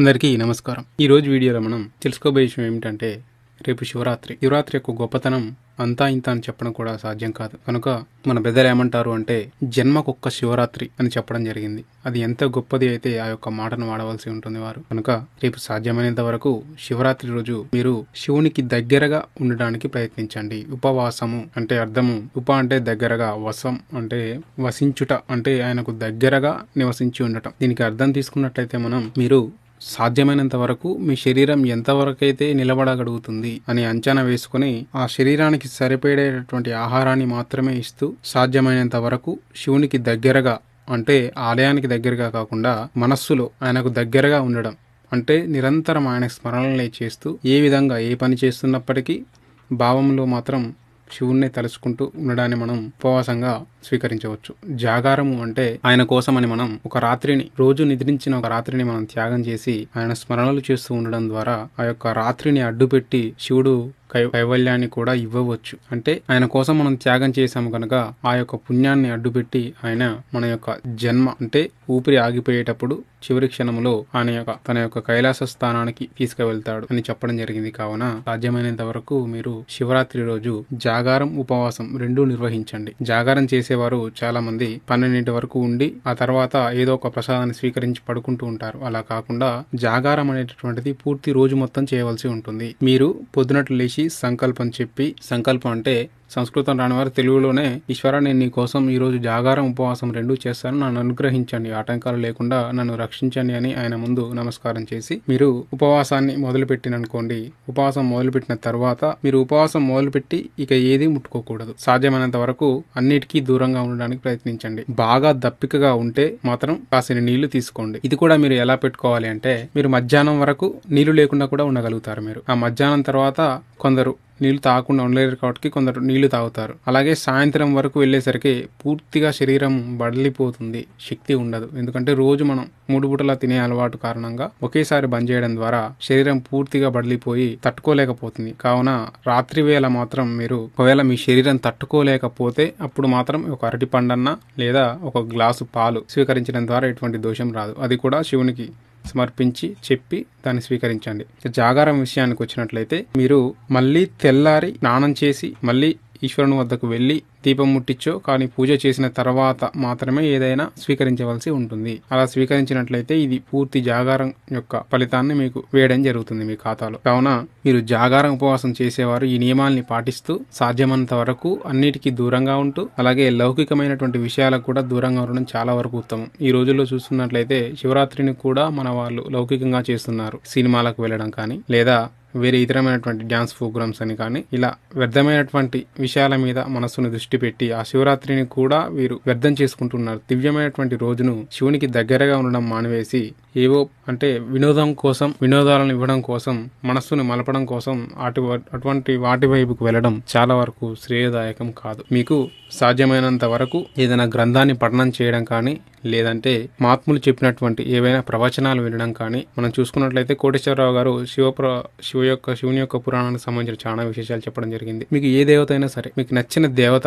అందరికీ నమస్కారం ఈరోజు వీడియోలో మనం తెలుసుకోబోయే విషయం ఏమిటంటే రేపు శివరాత్రి శివరాత్రి యొక్క గొప్పతనం అంతా ఇంత అని చెప్పడం కూడా సాధ్యం కాదు కనుక మన పెద్దలు ఏమంటారు అంటే జన్మకొక్క శివరాత్రి అని చెప్పడం జరిగింది అది ఎంత గొప్పది అయితే ఆ యొక్క మాటను వాడవలసి ఉంటుంది వారు కనుక రేపు సాధ్యమైనంత వరకు శివరాత్రి రోజు మీరు శివునికి దగ్గరగా ఉండడానికి ప్రయత్నించండి ఉపవాసము అంటే అర్థము ఉప అంటే దగ్గరగా వసం అంటే వసించుట అంటే ఆయనకు దగ్గరగా నివసించి ఉండటం దీనికి అర్థం తీసుకున్నట్లయితే మనం మీరు సాధ్యమైనంత వరకు మీ శరీరం ఎంతవరకైతే నిలబడగలుగుతుంది అని అంచనా వేసుకుని ఆ శరీరానికి సరిపడేటటువంటి ఆహారాన్ని మాత్రమే ఇస్తూ సాధ్యమైనంత వరకు శివునికి దగ్గరగా అంటే ఆలయానికి దగ్గరగా కాకుండా మనస్సులో ఆయనకు దగ్గరగా ఉండడం అంటే నిరంతరం ఆయన స్మరణలే చేస్తూ ఏ విధంగా ఏ పని చేస్తున్నప్పటికీ భావంలో మాత్రం శివుణ్ణి తలుచుకుంటూ ఉండడాన్ని మనం ఉపవాసంగా స్వీకరించవచ్చు జాగారము అంటే ఆయన కోసమని మనం ఒక రాత్రిని రోజు నిద్రించిన ఒక రాత్రిని మనం త్యాగం చేసి ఆయన స్మరణలు చేస్తూ ఉండడం ద్వారా ఆ యొక్క రాత్రిని అడ్డుపెట్టి శివుడు కైవల్యాన్ని కూడా ఇవ్వవచ్చు అంటే ఆయన కోసం మనం త్యాగం చేశాము కనుక ఆ యొక్క పుణ్యాన్ని అడ్డుపెట్టి ఆయన మన యొక్క జన్మ అంటే ఊపిరి ఆగిపోయేటప్పుడు చివరి క్షణంలో ఆయన యొక్క తన యొక్క కైలాస స్థానానికి తీసుకువెళ్తాడు అని చెప్పడం జరిగింది కావున సాధ్యమైనంత వరకు మీరు శివరాత్రి రోజు జాగారం ఉపవాసం రెండూ నిర్వహించండి జాగారం చేసేవారు చాలా మంది పన్నెండింటి వరకు ఉండి ఆ తర్వాత ఏదో ఒక ప్రసాదాన్ని స్వీకరించి పడుకుంటూ ఉంటారు అలా కాకుండా జాగారం అనేటటువంటిది పూర్తి రోజు మొత్తం చేయవలసి ఉంటుంది మీరు పొద్దునట్లు లేచి సంకల్పం చెప్పి సంకల్పం అంటే సంస్కృతం రాని వారు తెలుగులోనే ఈశ్వర నేను నీ కోసం ఈరోజు జాగారం ఉపవాసం రెండూ చేస్తాను నన్ను అనుగ్రహించండి ఆటంకాలు లేకుండా నన్ను రక్షించండి అని ఆయన ముందు నమస్కారం చేసి మీరు ఉపవాసాన్ని మొదలుపెట్టిననుకోండి ఉపవాసం మొదలుపెట్టిన తర్వాత మీరు ఉపవాసం మొదలుపెట్టి ఇక ఏది ముట్టుకోకూడదు సాధ్యమైనంత వరకు అన్నిటికీ దూరంగా ఉండడానికి ప్రయత్నించండి బాగా దప్పికగా ఉంటే మాత్రం కాసిన నీళ్లు తీసుకోండి ఇది కూడా మీరు ఎలా పెట్టుకోవాలి అంటే మీరు మధ్యాహ్నం వరకు నీళ్లు లేకుండా కూడా ఉండగలుగుతారు మీరు ఆ మధ్యాహ్నం తర్వాత కొందరు నీళ్లు తాగకుండా ఉండలేరు కాబట్టి కొందరు నీళ్లు తాగుతారు అలాగే సాయంత్రం వరకు వెళ్ళేసరికి పూర్తిగా శరీరం బడలిపోతుంది శక్తి ఉండదు ఎందుకంటే రోజు మనం మూడు పూటలా తినే అలవాటు కారణంగా ఒకేసారి బంద్ చేయడం ద్వారా శరీరం పూర్తిగా బడిలిపోయి తట్టుకోలేకపోతుంది కావున రాత్రి వేళ మాత్రం మీరు ఒకవేళ మీ శరీరం తట్టుకోలేకపోతే అప్పుడు మాత్రం ఒక అరటి పండన్న లేదా ఒక గ్లాసు పాలు స్వీకరించడం ద్వారా ఎటువంటి దోషం రాదు అది కూడా శివునికి సమర్పించి చెప్పి దాన్ని స్వీకరించండి జాగారం విషయానికి వచ్చినట్లయితే మీరు మళ్ళీ తెల్లారి స్నానం చేసి మళ్ళీ ఈశ్వరుని వద్దకు వెళ్ళి దీపం ముట్టించో కానీ పూజ చేసిన తర్వాత మాత్రమే ఏదైనా స్వీకరించవలసి ఉంటుంది అలా స్వీకరించినట్లయితే ఇది పూర్తి జాగారం యొక్క ఫలితాన్ని మీకు వేయడం జరుగుతుంది మీ ఖాతాలో కావున మీరు జాగారం ఉపవాసం చేసేవారు ఈ నియమాల్ని పాటిస్తూ సాధ్యమైనంత వరకు అన్నిటికీ దూరంగా ఉంటూ అలాగే లౌకికమైనటువంటి విషయాలకు కూడా దూరంగా ఉండడం చాలా వరకు ఉత్తమం ఈ రోజుల్లో చూస్తున్నట్లయితే శివరాత్రిని కూడా మన వాళ్ళు లౌకికంగా చేస్తున్నారు సినిమాలకు వెళ్ళడం కానీ లేదా వేరే ఇతరమైనటువంటి డ్యాన్స్ ప్రోగ్రామ్స్ అని కానీ ఇలా వ్యర్థమైనటువంటి విషయాల మీద మనస్సును దృష్టి పెట్టి ఆ శివరాత్రిని కూడా వీరు వ్యర్థం చేసుకుంటున్నారు దివ్యమైనటువంటి రోజును శివునికి దగ్గరగా ఉండడం మానివేసి ఏవో అంటే వినోదం కోసం వినోదాలను ఇవ్వడం కోసం మనస్సును మలపడం కోసం అటు అటువంటి వాటి వైపుకు వెళ్ళడం చాలా వరకు శ్రేయదాయకం కాదు మీకు సాధ్యమైనంత వరకు ఏదైనా గ్రంథాన్ని పఠనం చేయడం కానీ లేదంటే మహాత్ములు చెప్పినటువంటి ఏవైనా ప్రవచనాలు వినడం కానీ మనం చూసుకున్నట్లయితే కోటేశ్వరరావు గారు శివ శివ యొక్క శివుని యొక్క పురాణానికి సంబంధించిన చాలా విశేషాలు చెప్పడం జరిగింది మీకు ఏ దేవత అయినా సరే మీకు నచ్చిన దేవత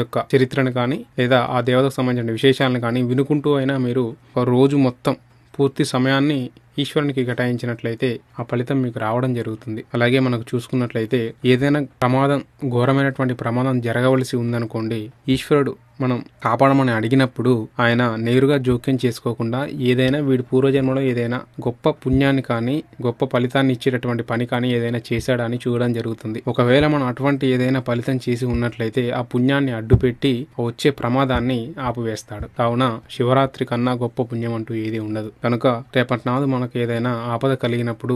యొక్క చరిత్రను కానీ లేదా ఆ దేవతకు సంబంధించిన విశేషాలను కానీ వినుకుంటూ అయినా మీరు ఒక రోజు మొత్తం పూర్తి సమయాన్ని ఈశ్వరునికి కేటాయించినట్లయితే ఆ ఫలితం మీకు రావడం జరుగుతుంది అలాగే మనకు చూసుకున్నట్లయితే ఏదైనా ప్రమాదం ఘోరమైనటువంటి ప్రమాదం జరగవలసి ఉందనుకోండి ఈశ్వరుడు మనం కాపాడమని అడిగినప్పుడు ఆయన నేరుగా జోక్యం చేసుకోకుండా ఏదైనా వీడి పూర్వజన్మలో ఏదైనా గొప్ప పుణ్యాన్ని కానీ గొప్ప ఫలితాన్ని ఇచ్చేటటువంటి పని కానీ ఏదైనా చేశాడని చూడడం జరుగుతుంది ఒకవేళ మనం అటువంటి ఏదైనా ఫలితం చేసి ఉన్నట్లయితే ఆ పుణ్యాన్ని అడ్డుపెట్టి వచ్చే ప్రమాదాన్ని ఆపివేస్తాడు కావున శివరాత్రి కన్నా గొప్ప పుణ్యం అంటూ ఏది ఉండదు కనుక రేపటి నాడు మన మనకు ఏదైనా ఆపద కలిగినప్పుడు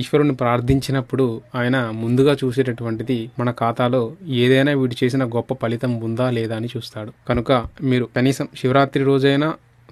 ఈశ్వరుని ప్రార్థించినప్పుడు ఆయన ముందుగా చూసేటటువంటిది మన ఖాతాలో ఏదైనా వీడు చేసిన గొప్ప ఫలితం ఉందా లేదా అని చూస్తాడు కనుక మీరు కనీసం శివరాత్రి రోజైనా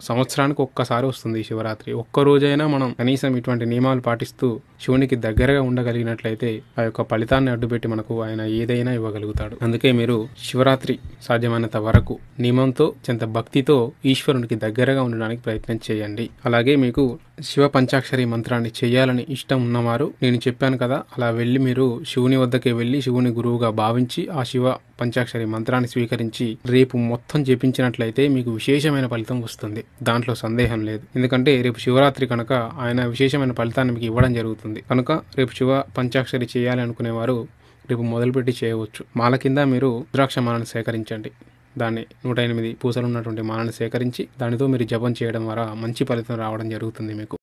సంవత్సరానికి ఒక్కసారి వస్తుంది శివరాత్రి ఒక్క రోజైనా మనం కనీసం ఇటువంటి నియమాలు పాటిస్తూ శివునికి దగ్గరగా ఉండగలిగినట్లయితే ఆ యొక్క ఫలితాన్ని అడ్డుపెట్టి మనకు ఆయన ఏదైనా ఇవ్వగలుగుతాడు అందుకే మీరు శివరాత్రి సాధ్యమైనంత వరకు నియమంతో చెంత భక్తితో ఈశ్వరునికి దగ్గరగా ఉండడానికి ప్రయత్నం చేయండి అలాగే మీకు శివ పంచాక్షరి మంత్రాన్ని చేయాలని ఇష్టం ఉన్నవారు నేను చెప్పాను కదా అలా వెళ్ళి మీరు శివుని వద్దకే వెళ్ళి శివుని గురువుగా భావించి ఆ శివ పంచాక్షరి మంత్రాన్ని స్వీకరించి రేపు మొత్తం జపించినట్లయితే మీకు విశేషమైన ఫలితం వస్తుంది దాంట్లో సందేహం లేదు ఎందుకంటే రేపు శివరాత్రి కనుక ఆయన విశేషమైన ఫలితాన్ని మీకు ఇవ్వడం జరుగుతుంది కనుక రేపు శివ పంచాక్షరి చేయాలి అనుకునేవారు రేపు మొదలుపెట్టి చేయవచ్చు మాల కింద మీరు మాలను సేకరించండి దాన్ని నూట ఎనిమిది పూసలు ఉన్నటువంటి మాలను సేకరించి దానితో మీరు జపం చేయడం ద్వారా మంచి ఫలితం రావడం జరుగుతుంది మీకు